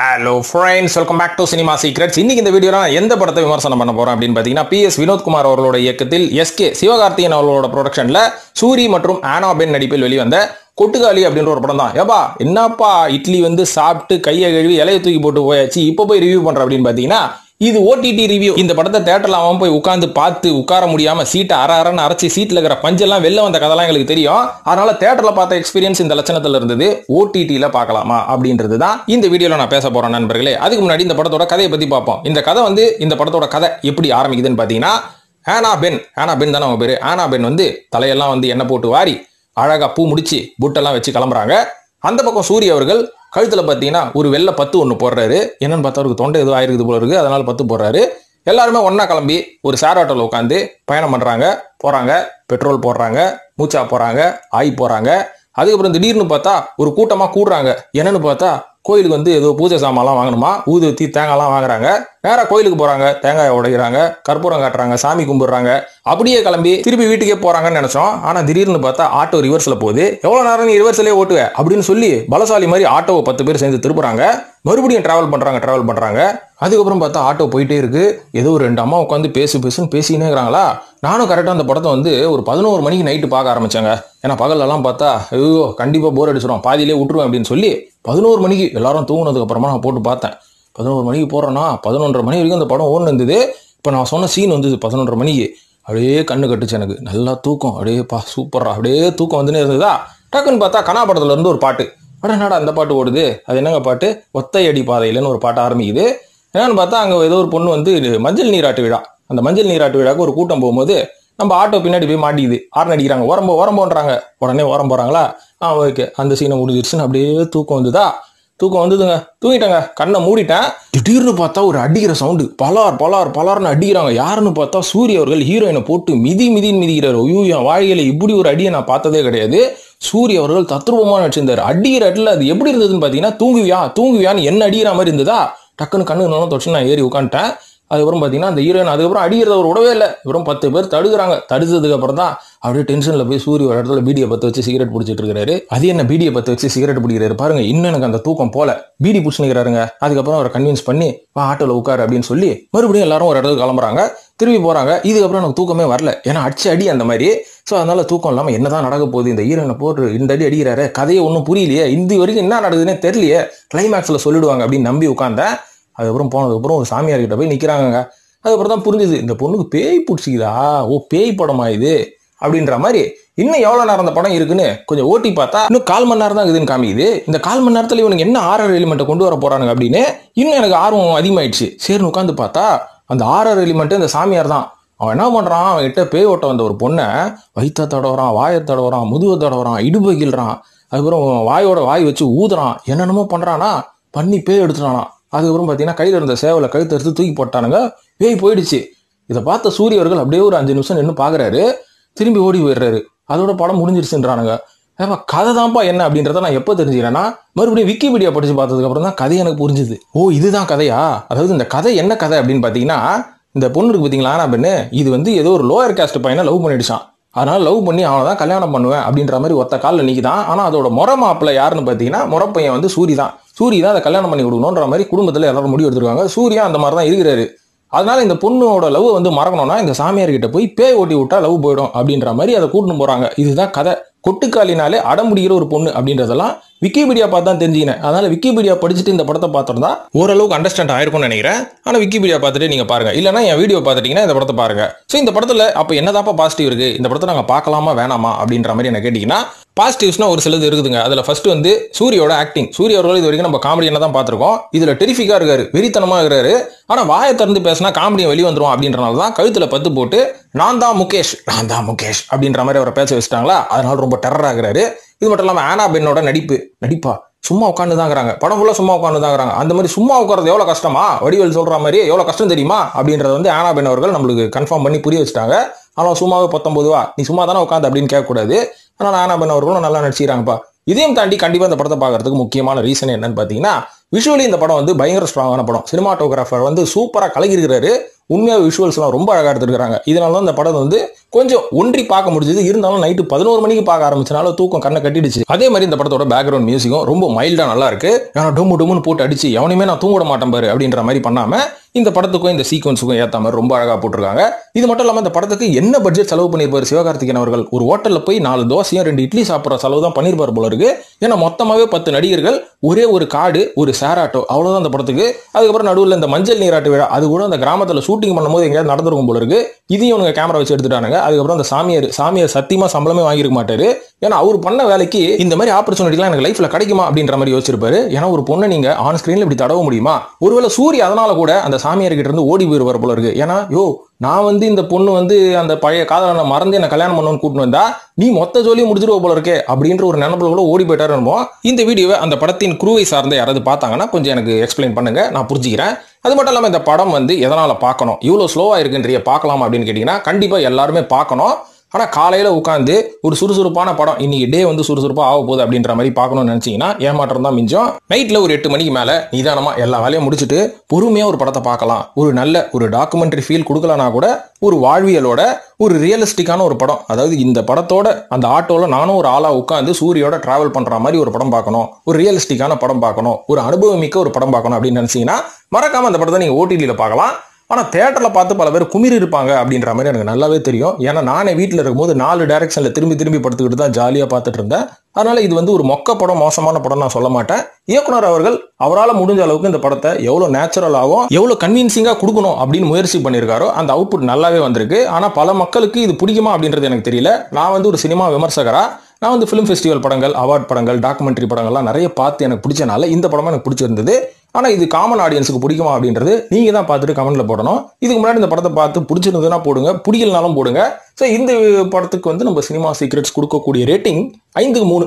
hello friends welcome back to cinema secrets இன்னைக்கு இந்த video எந்த படத்தை விமர்சனம் பண்ண போகிறோம் அப்படின்னு பார்த்தீங்கன்னா பி எஸ் வினோத்குமார் அவர்களோட இயக்கத்தில் எஸ் கே சிவகார்த்திகன் அவர்களோட ப்ரொடக்ஷனில் சூரி மற்றும் ஆனாபென் நடிப்பில் வெளிவந்த கொட்டுகாலி அப்படின்ற ஒரு படம் தான் ஏப்பா என்னப்பா இட்லி வந்து சாப்பிட்டு கையை கழுவி இலையை தூக்கி போட்டு போயாச்சு இப்போ போய் ரிவ்யூ பண்ணுற அப்படின்னு பார்த்தீங்கன்னா இது ஓடிடி ரிவ்யூ இந்த படத்தை தேட்டரில் அவன் போய் உட்காந்து பார்த்து உட்கார முடியாம சீட்டை அற அரன்னு அரைச்சி சீட்டில் இருக்கிற பஞ்செல்லாம் வெளில வந்த கதெல்லாம் எங்களுக்கு தெரியும் அதனால தேட்டர்ல பார்த்த எக்ஸ்பீரியன்ஸ் இந்த லட்சணத்தில் இருந்தது ஓடிடியில் பார்க்கலாமா அப்படின்றது தான் இந்த வீடியோவில் நான் பேச போறேன் நண்பர்களே அதுக்கு முன்னாடி இந்த படத்தோட கதையை பற்றி பார்ப்போம் இந்த கதை வந்து இந்த படத்தோட கதை எப்படி ஆரம்பிக்குதுன்னு பார்த்தீங்கன்னா ஆனா பென் ஆனா பென் தானே அவங்க பேர் ஆனா பென் வந்து தலையெல்லாம் வந்து எண்ணெய் போட்டு வாரி அழகாக பூ முடிச்சு புட்டெல்லாம் வச்சு கிளம்புறாங்க அந்த பக்கம் சூரிய அவர்கள் கழுத்தில் பார்த்தீங்கன்னா ஒரு வெள்ளை பத்து ஒன்று போடுறாரு என்னன்னு பார்த்தா அவருக்கு தொண்டை எதுவும் ஆயிருக்குது போல இருக்குது அதனால் பத்து போடுறாரு எல்லாருமே ஒன்றா கிளம்பி ஒரு சேர் ஆட்டோவில் உட்காந்து பயணம் பண்ணுறாங்க போகிறாங்க பெட்ரோல் போடுறாங்க மூச்சா போகிறாங்க ஆய் போகிறாங்க அதுக்கப்புறம் திடீர்னு பார்த்தா ஒரு கூட்டமாக கூடுறாங்க என்னன்னு பார்த்தா கோயிலுக்கு வந்து ஏதோ பூஜை சாமான்லாம் வாங்கணுமா ஊதுவத்தி தேங்காய்லாம் வாங்குறாங்க நேராக கோயிலுக்கு போகிறாங்க தேங்காய் உடைக்கிறாங்க கற்பூரம் காட்டுறாங்க சாமி கும்பிடுறாங்க அப்படியே கிளம்பி திருப்பி வீட்டுக்கே போகிறாங்கன்னு நினச்சோம் ஆனால் திடீர்னு பார்த்தா ஆட்டோ ரிவர்ஸில் போகுது எவ்வளோ நேரம் நீ ரிவர்ஸ்லேயே ஓட்டுவேன் அப்படின்னு சொல்லி பலசாலி மாதிரி ஆட்டோவை பத்து பேர் சேர்ந்து திருப்புறாங்க மறுபடியும் ட்ராவல் பண்ணுறாங்க ட்ராவல் பண்ணுறாங்க அதுக்கப்புறம் பார்த்தா ஆட்டோ போயிட்டே இருக்கு ஏதோ ஒரு ரெண்டு அம்மா உட்காந்து பேசு பேசுன்னு பேசினே இருக்கிறாங்களா நானும் கரெக்டாக அந்த படத்தை வந்து ஒரு பதினோரு மணிக்கு நைட்டு பார்க்க ஆரம்பித்தாங்க ஏன்னா பகலெல்லாம் பார்த்தா ஐயோ கண்டிப்பாக போர் அடிச்சிடும் பாதியிலே விட்டுருவேன் அப்படின்னு சொல்லி பதினோரு மணிக்கு எல்லாரும் தூங்கினதுக்கப்புறமா நான் போட்டு பார்த்தேன் பதினோரு மணிக்கு போகிறேன்னா பதினொன்றரை மணி வரைக்கும் அந்த படம் ஓன் இருந்தது இப்போ நான் சொன்ன சீன் வந்து பதினொன்றரை மணிக்கு அப்படியே கண்ணு கட்டுச்சு எனக்கு நல்லா தூக்கம் அப்படியே பா சூப்பரா அப்படியே தூக்கம் வந்துனே இருந்ததா டக்குன்னு பார்த்தா கனா படத்துலேருந்து ஒரு பாட்டு அட என்னடா அந்த பாட்டு ஓடுது அது என்னங்க பாட்டு ஒத்தையடி பாதையிலன்னு ஒரு பாட்டு ஆரம்பிக்குது என்னன்னு பார்த்தா அங்கே ஏதோ ஒரு பொண்ணு வந்து மஞ்சள் நீராட்டு விழா அந்த மஞ்சள் நீராட்டு விழாக்கு ஒரு கூட்டம் போகும்போது நம்ம ஆட்டோ பின்னாடி போய் மாட்டிக்குது ஆரன் அடிக்கிறாங்க உரம்போ உரம்போன்றாங்க உடனே உரம் போகிறாங்களா ஆ ஓகே அந்த சீனை முடிஞ்சிருச்சுன்னு அப்படியே தூக்கம் வந்துதா தூக்கம் வந்ததுங்க தூங்கிட்டாங்க கண்ணை மூடிட்டேன் திடீர்னு பார்த்தா ஒரு அடிக்கிற சவுண்டு பலார் பலார் பலார்னு அடிக்கிறாங்க யாருன்னு பார்த்தா சூரிய அவர்கள் ஹீரோயினை போட்டு மிதி மிதின்னு மிதிக்கிறார் ஐயோ என் வாழ்க்கையில் இப்படி ஒரு அடியை நான் பார்த்ததே கிடையாது சூரிய அவர்கள் தத்ரூபமாக நடிச்சிருந்தார் அடிக்கிற இடத்துல அது எப்படி இருந்ததுன்னு பார்த்தீங்கன்னா தூங்குவியா தூங்குவியான்னு என்ன அடிக்கிற மாதிரி இருந்ததா டக்குன்னு கண்ணு நோனும் தொடச்சு நான் ஏறி உட்காந்துட்டேன் அதுக்கப்புறம் பார்த்தீங்கன்னா அந்த ஹீரோயின் அதுக்கப்புறம் அடிக்கிறத ஒரு விடவே இல்லை இவரும் பத்து பேர் தடுக்கிறாங்க தடுத்ததுக்கு அப்புறம் தான் அப்படியே டென்ஷனில் போய் சூரிய ஒரு இடத்துல பீடியை பற்ற வச்சு சிகரெட் பிடிச்சிட்டு இருக்கிறாரு அது என்ன பீடியை பற்ற வச்சு சிகரெட் பிடிக்கிறாரு பாருங்க இன்னும் எனக்கு அந்த தூக்கம் போல பீடி பிடிச்சிருக்கிறாருங்க அதுக்கப்புறம் அவரை கன்வின்ஸ் பண்ணி வா ஆட்டோவில் உட்காரு அப்படின்னு சொல்லி மறுபடியும் எல்லாரும் ஒரு இடத்துக்கு கிளம்புறாங்க திரும்பி போகிறாங்க இதுக்கப்புறம் எனக்கு தூக்கமே வரல ஏன்னா அடிச்சு அடி அந்த மாதிரி ஸோ அதனால் தூக்கம் இல்லாமல் என்ன தான் நடக்க போகுது இந்த ஈரனை போட்டு இந்த அடி அடிக்கிறாரு கதையை ஒன்றும் புரியலையே இந்த வரைக்கும் என்ன நடக்குதுன்னே தெரியலையே கிளைமேக்ஸில் சொல்லிடுவாங்க அப்படின்னு நம்பி உட்காந்தேன் அதுக்கப்புறம் போனதுக்கப்புறம் ஒரு சாமியார் கிட்ட போய் நிற்கிறாங்க அதுக்கப்புறம் தான் புரிஞ்சுது இந்த பொண்ணுக்கு பேய் பிடிச்சிக்குதா ஓ பேய் படமா இது அப்படின்ற மாதிரி இன்னும் எவ்வளோ நேரம் அந்த படம் இருக்குன்னு கொஞ்சம் ஓட்டி பார்த்தா இன்னும் கால் மணி நேரம் தான் இருக்குதுன்னு காமிக்குது இந்த கால் மணி நேரத்தில் இவனுக்கு என்ன ஆர்ஆர் எலிமெண்ட்டை கொண்டு வர போகிறானுங்க அப்படின்னு இன்னும் எனக்கு ஆர்வம் அதிகமாயிடுச்சு சரின்னு உட்காந்து பார்த்தா அந்த ஆரர் எலிமெண்ட்டு இந்த சாமியார் தான் அவன் என்ன பண்ணுறான் அவன்கிட்ட பேய் ஓட்ட வந்த ஒரு பொண்ணை வயிற்ற தடவுறான் வாயை தடவுறான் முதுவை தடவுறான் இடுப்பு கீழ்றான் அதுக்கப்புறம் வாயோட வாய் வச்சு ஊதுறான் என்னென்னமோ பண்ணுறானா பண்ணி பேய் எடுத்துட்டானா அதுக்கப்புறம் பார்த்தீங்கன்னா கையில் இருந்த சேவலை கழுத்து எடுத்து தூக்கி போட்டானுங்க பேய் போயிடுச்சு இதை பார்த்த சூரியவர்கள் அப்படியே ஒரு அஞ்சு நிமிஷம் நின்று பார்க்குறாரு திரும்பி ஓடி போயிடுறாரு அதோட படம் முடிஞ்சிருச்சுன்றானுங்க ஏப்பா கதை தான்ப்பா என்ன அப்படின்றத நான் எப்போ தெரிஞ்சுக்கிறேன்னா மறுபடியும் விக்கிபீடியா படித்து பார்த்ததுக்கப்புறம் தான் கதை எனக்கு புரிஞ்சுது ஓ இதுதான் கதையா அதாவது இந்த கதை என்ன கதை அப்படின்னு பார்த்தீங்கன்னா இந்த பொண்ணு பார்த்தீங்களா நான் பெண்ணு இது வந்து ஏதோ ஒரு லோயர் கேஸ்ட் பையனை லவ் பண்ணிடுச்சான் அதனால் லவ் பண்ணி அவனை தான் கல்யாணம் பண்ணுவேன் அப்படின்ற மாதிரி ஒத்த காலில் நிற்கிதான் ஆனால் அதோட முற மாப்பிள்ள யாருன்னு பார்த்தீங்கன்னா முறை பையன் வந்து சூரி தான் சூரி தான் அதை கல்யாணம் பண்ணி கொடுக்கணுன்ற மாதிரி குடும்பத்தில் எல்லாரும் முடிவு எடுத்துருக்காங்க சூரியா அந்த மாதிரி தான் இருக்கிறாரு அதனால இந்த பொண்ணோட லவ் வந்து மறக்கணும்னா இந்த சாமியார்கிட்ட போய் பேய் ஓட்டி விட்டா லவ் போயிடும் அப்படின்ற மாதிரி அதை கூட்டின்னு போகிறாங்க இதுதான் கதை கொட்டுக்காலினாலே அடமுடிகிற ஒரு பொண்ணு அப்படின்றதெல்லாம் விக்கிபீடியா பார்த்து தான் தெரிஞ்சுக்கினேன் அதனால் விக்கிபீடியா படிச்சுட்டு இந்த படத்தை பார்த்துருந்தா ஓரளவுக்கு அண்டர்ஸ்டாண்ட் ஆயிருக்கும்னு நினைக்கிறேன் ஆனால் விக்கிபீடியா பார்த்துட்டு நீங்கள் பாருங்க இல்லைனா என் வீடியோ பார்த்துட்டீங்கன்னா இந்த படத்தை பாருங்கள் ஸோ இந்த படத்தில் அப்போ என்னதாப்பா பாசிட்டிவ் இருக்குது இந்த படத்தை நாங்கள் பார்க்கலாமா வேணாமா அப்படின்ற மாதிரி என்ன கேட்டிங்கன்னா பாசிட்டிவ்ஸ்னால் ஒரு சிலது இருக்குதுங்க அதில் ஃபஸ்ட்டு வந்து சூரியோட ஆக்டிங் சூரிய அவர்கள் இது வரைக்கும் நம்ம என்ன தான் பார்த்துருக்கோம் இதில் டெரிஃபிக்காக இருக்காரு வெறித்தனமாக இருக்காரு ஆனால் வாயை திறந்து பேசினா காமெடியை வெளிவந்துடும் அப்படின்றனால தான் கழுத்தில் பத்து போட்டு நான் தான் முகேஷ் நான் தான் முகேஷ் அப்படின்ற மாதிரி அவரை பேச வச்சுட்டாங்களா அதனால ரொம்ப டெரர் ஆகிறாரு இது மட்டும் இல்லாமல் ஆனா பெண்ணோட நடிப்பு நடிப்பா சும்மா உட்காந்துதாங்கிறாங்க படம் ஃபுல்லாக சும்மா உட்காந்துதாங்கிறாங்க அந்த மாதிரி சும்மா உட்காரது எவ்வளோ கஷ்டமா வடிவேல் சொல்கிற மாதிரி எவ்வளோ கஷ்டம் தெரியுமா அப்படின்றத வந்து ஆனாபென் அவர்கள் நம்மளுக்கு கன்ஃபார்ம் பண்ணி புரிய வச்சுட்டாங்க ஆனால் சும்மாவே பத்தொம்பதுவா நீ சும்மா தானே உட்காந்து அப்படின்னு கேட்கக்கூடாது ஆனால் பெண் அவர்களும் நல்லா நடிச்சிக்கிறாங்கப்பா இதையும் தாண்டி கண்டிப்பாக இந்த படத்தை பார்க்கறதுக்கு முக்கியமான ரீசன் என்னன்னு பார்த்தீங்கன்னா விஷுவலி இந்த படம் வந்து பயங்கர ஸ்ட்ராங்கான படம் சினிமாட்டோகிராஃபர் வந்து சூப்பராக கலகிருக்கிறாரு உண்மையாக விஷுவல்ஸ்லாம் ரொம்ப அழகாக எடுத்துருக்காங்க இதனால தான் அந்த படம் வந்து கொஞ்சம் ஒன்றி பார்க்க முடிஞ்சது இருந்தாலும் நைட்டு பதினோரு மணிக்கு பார்க்க ஆரம்பிச்சனால தூக்கம் கண்ணை கட்டிடுச்சு அதே மாதிரி இந்த படத்தோட பேக்ரவுண்ட் மியூசிக்கும் ரொம்ப மைல்டாக நல்லா இருக்கு ஏன்னா டொம்மு டொம்முன்னு போட்டு அடிச்சு எவனையுமே நான் தூங்கிட மாட்டேன் பாரு அப்படின்ற மாதிரி பண்ணாம இந்த படத்துக்கும் இந்த சீக்வன்ஸுக்கும் ஏற்ற மாதிரி ரொம்ப அழகாக போட்டிருக்காங்க இது மட்டும் இல்லாமல் இந்த படத்துக்கு என்ன பட்ஜெட் செலவு பண்ணியிருப்பார் சிவகார்த்திகன் அவர்கள் ஒரு ஹோட்டலில் போய் நாலு தோசையும் ரெண்டு இட்லி சாப்பிட்ற செலவு தான் பண்ணியிருப்பார் போல இருக்கு ஏன்னா மொத்தமாகவே பத்து நடிகர்கள் ஒரே ஒரு காடு ஒரு சேராட்டோ அவ்வளோதான் அந்த படத்துக்கு அதுக்கப்புறம் நடுவில் இந்த மஞ்சள் நீராட்டு விழா அது கூட அந்த கிராமத்தில் ஷூட்டிங் பண்ணும்போது எங்கேயாவது நடந்திருக்கும் போல இருக்கு இதையும் உங்க கேமரா வச்சு எடுத்துட்டானுங்க அதுக்கப்புறம் அந்த சாமியார் சாமியார் சத்தியமாக சம்பளமே வாங்கியிருக்க மாட்டார் ஏன்னா அவர் பண்ண வேலைக்கு இந்த மாதிரி ஆப்பர்ச்சுனிட்டிலாம் எனக்கு லைஃப்பில் கிடைக்குமா அப்படின்ற மாதிரி யோசிச்சிருப்பாரு ஏன்னா ஒரு பொண்ணை நீங்கள் ஆன் ஸ்க்ரீனில் இப்படி தடவ முடியுமா ஒருவேளை சூரிய அதனால கூட அந்த சாமியார்கிட்ட இருந்து ஓடி போயிடுவார் போல இருக்கு ஏன்னா யோ நான் வந்து இந்த பொண்ணு வந்து அந்த பழைய காதலனை மறந்து என்ன கல்யாணம் பண்ணணும்னு கூட்டிட்டு வந்தா நீ மொத்த ஜோலியும் முடிச்சிருவ போல இருக்கே அப்படின்ற ஒரு நினைப்பு கூட ஓடி போயிட்டாரு இந்த வீடியோவை அந்த படத்தின் குருவை சார்ந்த யாராவது பார்த்தாங்கன்னா கொஞ்சம் எனக்கு எக்ஸ்பிளைன் பண்ணுங்க நான் புரிஞ்சுக்கிறேன் அது மட்டும் இல்லாமல் இந்த படம் வந்து எதனால் பார்க்கணும் இவ்வளோ ஸ்லோவாக இருக்குன்றிய பார்க்கலாம் அப்படின்னு கேட்டிங்கன்னா கண்டிப்பாக எல்லாருமே பார்க்கணும் ஆனால் காலையில் உட்காந்து ஒரு சுறுசுறுப்பான படம் இன்னைக்கு டே வந்து சுறுசுறுப்பாக ஆக போகுது அப்படின்ற மாதிரி பார்க்கணும்னு நினச்சிங்கன்னா ஏமாற்றம் தான் மிஞ்சம் நைட்டில் ஒரு எட்டு மணிக்கு மேலே நிதானமாக எல்லா வேலையும் முடிச்சுட்டு பொறுமையாக ஒரு படத்தை பார்க்கலாம் ஒரு நல்ல ஒரு டாக்குமெண்ட்ரி ஃபீல் கொடுக்கலனா கூட ஒரு வாழ்வியலோட ஒரு ரியலிஸ்டிக்கான ஒரு படம் அதாவது இந்த படத்தோட அந்த ஆட்டோவில் நானும் ஒரு ஆளாக உட்காந்து சூரியோட ட்ராவல் பண்ணுற மாதிரி ஒரு படம் பார்க்கணும் ஒரு ரியலிஸ்டிக்கான படம் பார்க்கணும் ஒரு அனுபவமிக்க ஒரு படம் பார்க்கணும் அப்படின்னு நினச்சிங்கன்னா மறக்காமல் அந்த படத்தை நீங்கள் ஓடிடியில் பார்க்கலாம் ஆனால் தேட்டரில் பார்த்து பல பேர் குமிர் இருப்பாங்க அப்படின்ற மாதிரி எனக்கு நல்லாவே தெரியும் ஏன்னா நானே வீட்டில் இருக்கும்போது நாலு டேரக்ஷனில் திரும்பி திரும்பி படுத்துக்கிட்டு தான் ஜாலியாக பார்த்துட்டு இருந்தேன் அதனால் இது வந்து ஒரு மொக்க படம் மோசமான படம் நான் சொல்ல மாட்டேன் இயக்குனர் அவர்கள் அவரால் முடிஞ்ச அளவுக்கு இந்த படத்தை எவ்வளோ நேச்சுரலாகவும் எவ்வளோ கன்வீன்சிங்காக கொடுக்கணும் அப்படின்னு முயற்சி பண்ணியிருக்காரோ அந்த அவுட்புட் நல்லாவே வந்திருக்கு ஆனால் பல மக்களுக்கு இது பிடிக்குமா அப்படின்றது எனக்கு தெரியல நான் வந்து ஒரு சினிமா விமர்சகராக நான் வந்து ஃபிலிம் ஃபெஸ்டிவல் படங்கள் அவார்ட் படங்கள் டாக்குமெண்ட்ரி படங்கள்லாம் நிறைய பார்த்து எனக்கு பிடிச்சனால இந்த படமும் எனக்கு பிடிச்சிருந்தது ஆனால் இது காமன் ஆடியன்ஸுக்கு பிடிக்குமா அப்படின்றது நீங்கள் தான் பார்த்துட்டு கமெண்ட்டில் போடணும் இதுக்கு முன்னாடி இந்த படத்தை பார்த்து பிடிச்சிருந்ததுன்னா போடுங்க பிடிக்கலனாலும் போடுங்க ஸோ இந்த படத்துக்கு வந்து நம்ம சினிமா சீக்ரெட்ஸ் கொடுக்கக்கூடிய ரேட்டிங் ஐந்துக்கு மூணு